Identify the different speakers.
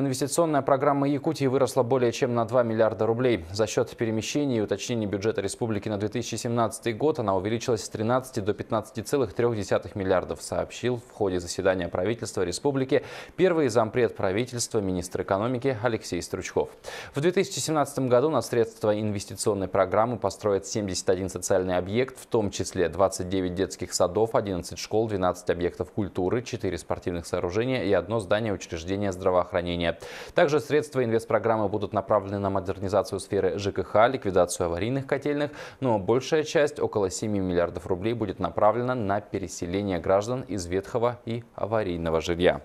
Speaker 1: Инвестиционная программа Якутии выросла более чем на 2 миллиарда рублей. За счет перемещений и уточнения бюджета республики на 2017 год она увеличилась с 13 до 15,3 миллиардов, сообщил в ходе заседания правительства республики первый зампред правительства министр экономики Алексей Стручков. В 2017 году на средства инвестиционной программы построят 71 социальный объект, в том числе 29 детских садов, 11 школ, 12 объектов культуры, 4 спортивных сооружения и одно здание учреждения здравоохранения населения. Также средства инвестпрограммы будут направлены на модернизацию сферы ЖКХ, ликвидацию аварийных котельных, но большая часть, около 7 миллиардов рублей, будет направлена на переселение граждан из ветхого и аварийного жилья.